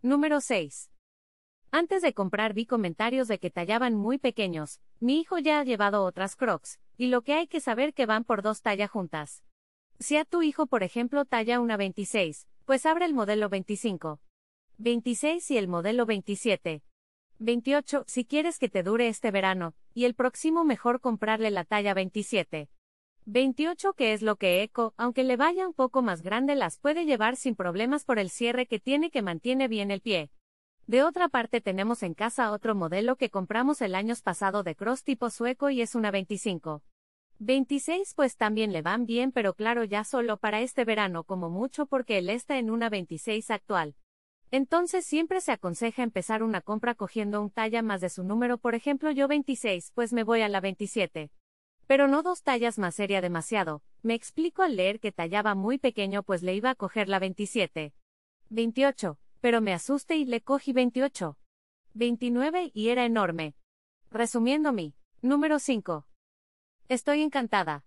Número 6. Antes de comprar vi comentarios de que tallaban muy pequeños, mi hijo ya ha llevado otras crocs, y lo que hay que saber que van por dos tallas juntas. Si a tu hijo por ejemplo talla una 26, pues abre el modelo 25. 26 y el modelo 27. 28, si quieres que te dure este verano, y el próximo mejor comprarle la talla 27. 28 que es lo que Eco, aunque le vaya un poco más grande las puede llevar sin problemas por el cierre que tiene que mantiene bien el pie. De otra parte tenemos en casa otro modelo que compramos el año pasado de cross tipo sueco y es una 25. 26 pues también le van bien pero claro ya solo para este verano como mucho porque él está en una 26 actual. Entonces siempre se aconseja empezar una compra cogiendo un talla más de su número por ejemplo yo 26 pues me voy a la 27 pero no dos tallas más sería demasiado, me explico al leer que tallaba muy pequeño pues le iba a coger la 27. 28, pero me asuste y le cogí 28. 29 y era enorme. Resumiendo mi, número 5. Estoy encantada.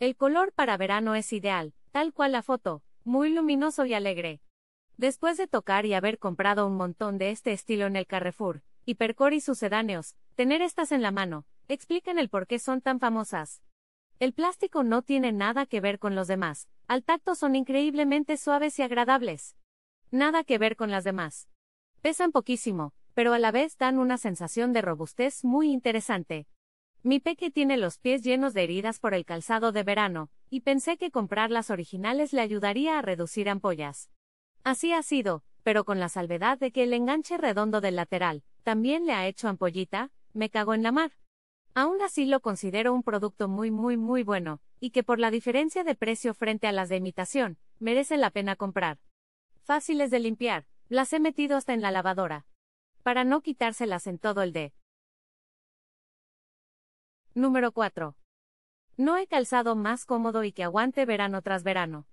El color para verano es ideal, tal cual la foto, muy luminoso y alegre. Después de tocar y haber comprado un montón de este estilo en el Carrefour, percor y sus sedáneos, tener estas en la mano, explican el por qué son tan famosas. El plástico no tiene nada que ver con los demás, al tacto son increíblemente suaves y agradables. Nada que ver con las demás. Pesan poquísimo, pero a la vez dan una sensación de robustez muy interesante. Mi peque tiene los pies llenos de heridas por el calzado de verano, y pensé que comprar las originales le ayudaría a reducir ampollas. Así ha sido, pero con la salvedad de que el enganche redondo del lateral, también le ha hecho ampollita, me cago en la mar. Aún así lo considero un producto muy muy muy bueno, y que por la diferencia de precio frente a las de imitación, merece la pena comprar. Fáciles de limpiar, las he metido hasta en la lavadora. Para no quitárselas en todo el de. Número 4. No he calzado más cómodo y que aguante verano tras verano.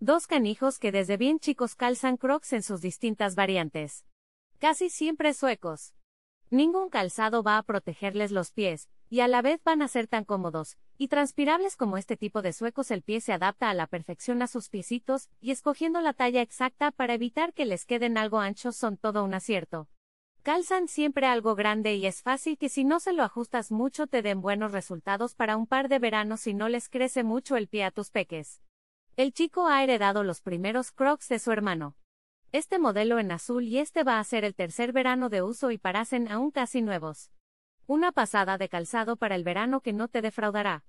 Dos canijos que desde bien chicos calzan crocs en sus distintas variantes. Casi siempre suecos. Ningún calzado va a protegerles los pies, y a la vez van a ser tan cómodos y transpirables como este tipo de suecos el pie se adapta a la perfección a sus piecitos, y escogiendo la talla exacta para evitar que les queden algo anchos son todo un acierto. Calzan siempre algo grande y es fácil que si no se lo ajustas mucho te den buenos resultados para un par de veranos si no les crece mucho el pie a tus peques. El chico ha heredado los primeros crocs de su hermano. Este modelo en azul y este va a ser el tercer verano de uso y parecen aún casi nuevos. Una pasada de calzado para el verano que no te defraudará.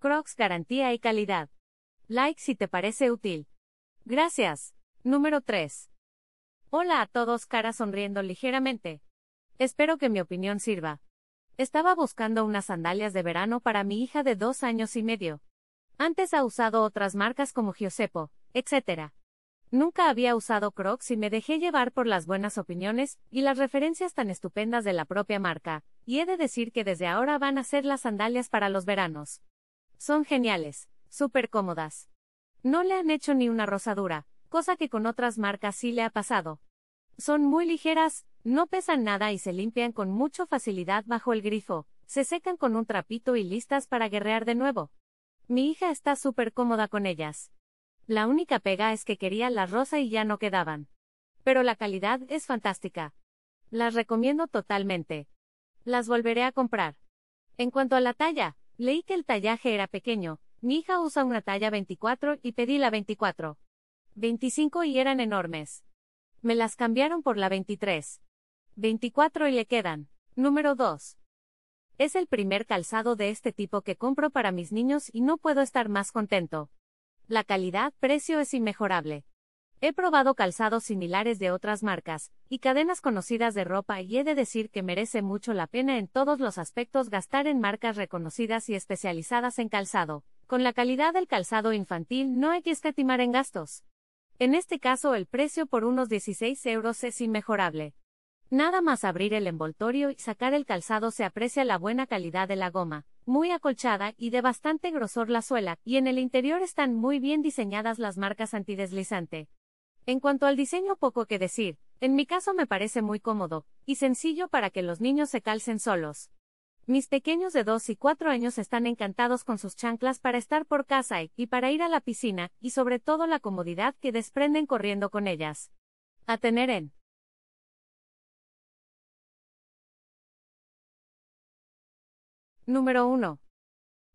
Crocs garantía y calidad. Like si te parece útil. Gracias. Número 3. Hola a todos, cara sonriendo ligeramente. Espero que mi opinión sirva. Estaba buscando unas sandalias de verano para mi hija de dos años y medio. Antes ha usado otras marcas como Giuseppo, etc. Nunca había usado Crocs y me dejé llevar por las buenas opiniones y las referencias tan estupendas de la propia marca, y he de decir que desde ahora van a ser las sandalias para los veranos. Son geniales, súper cómodas. No le han hecho ni una rosadura, cosa que con otras marcas sí le ha pasado. Son muy ligeras, no pesan nada y se limpian con mucha facilidad bajo el grifo, se secan con un trapito y listas para guerrear de nuevo. Mi hija está súper cómoda con ellas. La única pega es que quería la rosa y ya no quedaban. Pero la calidad es fantástica. Las recomiendo totalmente. Las volveré a comprar. En cuanto a la talla, leí que el tallaje era pequeño, mi hija usa una talla 24 y pedí la 24. 25 y eran enormes. Me las cambiaron por la 23. 24 y le quedan. Número 2. Es el primer calzado de este tipo que compro para mis niños y no puedo estar más contento. La calidad-precio es inmejorable. He probado calzados similares de otras marcas y cadenas conocidas de ropa y he de decir que merece mucho la pena en todos los aspectos gastar en marcas reconocidas y especializadas en calzado. Con la calidad del calzado infantil no hay que escatimar en gastos. En este caso el precio por unos 16 euros es inmejorable. Nada más abrir el envoltorio y sacar el calzado se aprecia la buena calidad de la goma, muy acolchada y de bastante grosor la suela, y en el interior están muy bien diseñadas las marcas antideslizante. En cuanto al diseño poco que decir, en mi caso me parece muy cómodo, y sencillo para que los niños se calcen solos. Mis pequeños de 2 y 4 años están encantados con sus chanclas para estar por casa y, para ir a la piscina, y sobre todo la comodidad que desprenden corriendo con ellas. A tener en. Número 1.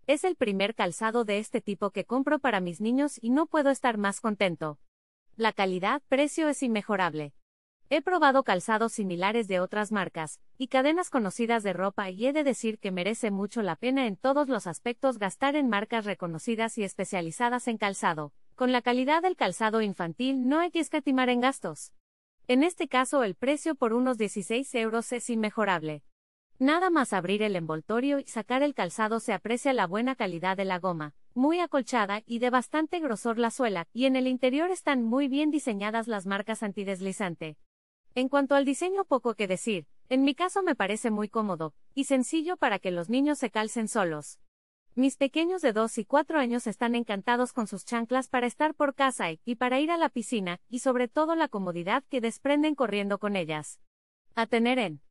Es el primer calzado de este tipo que compro para mis niños y no puedo estar más contento. La calidad-precio es inmejorable. He probado calzados similares de otras marcas y cadenas conocidas de ropa y he de decir que merece mucho la pena en todos los aspectos gastar en marcas reconocidas y especializadas en calzado. Con la calidad del calzado infantil no hay que escatimar en gastos. En este caso el precio por unos 16 euros es inmejorable. Nada más abrir el envoltorio y sacar el calzado se aprecia la buena calidad de la goma, muy acolchada y de bastante grosor la suela, y en el interior están muy bien diseñadas las marcas antideslizante. En cuanto al diseño poco que decir, en mi caso me parece muy cómodo, y sencillo para que los niños se calcen solos. Mis pequeños de 2 y 4 años están encantados con sus chanclas para estar por casa y, para ir a la piscina, y sobre todo la comodidad que desprenden corriendo con ellas. A tener en.